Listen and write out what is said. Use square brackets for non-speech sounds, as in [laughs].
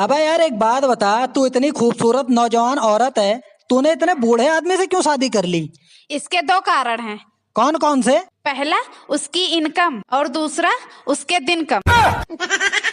अबे यार एक बात बता तू इतनी खूबसूरत नौजवान औरत है तूने इतने बूढ़े आदमी से क्यों शादी कर ली इसके दो कारण हैं कौन कौन से पहला उसकी इनकम और दूसरा उसके दिन कम [laughs]